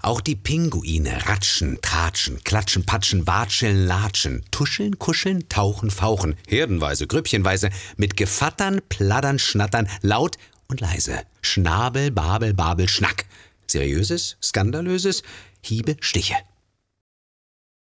Auch die Pinguine ratschen, tratschen, klatschen, patschen, watscheln, latschen, tuscheln, kuscheln, tauchen, fauchen, herdenweise, grüppchenweise, mit Gefattern, Pladdern, Schnattern, laut und leise. Schnabel, Babel, Babel, Schnack. Seriöses, Skandalöses, Hiebe, Stiche.